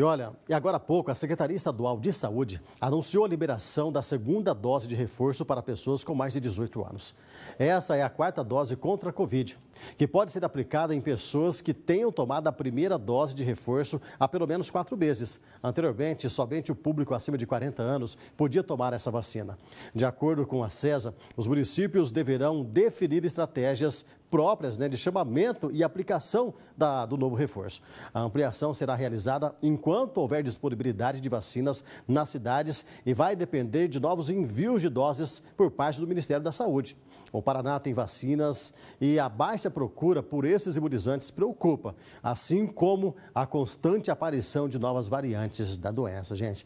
E olha, e agora há pouco, a Secretaria Estadual de Saúde anunciou a liberação da segunda dose de reforço para pessoas com mais de 18 anos. Essa é a quarta dose contra a Covid, que pode ser aplicada em pessoas que tenham tomado a primeira dose de reforço há pelo menos quatro meses. Anteriormente, somente o público acima de 40 anos podia tomar essa vacina. De acordo com a CESA, os municípios deverão definir estratégias próprias né, de chamamento e aplicação da, do novo reforço. A ampliação será realizada enquanto houver disponibilidade de vacinas nas cidades e vai depender de novos envios de doses por parte do Ministério da Saúde. O Paraná tem vacinas e a baixa procura por esses imunizantes preocupa, assim como a constante aparição de novas variantes da doença, gente.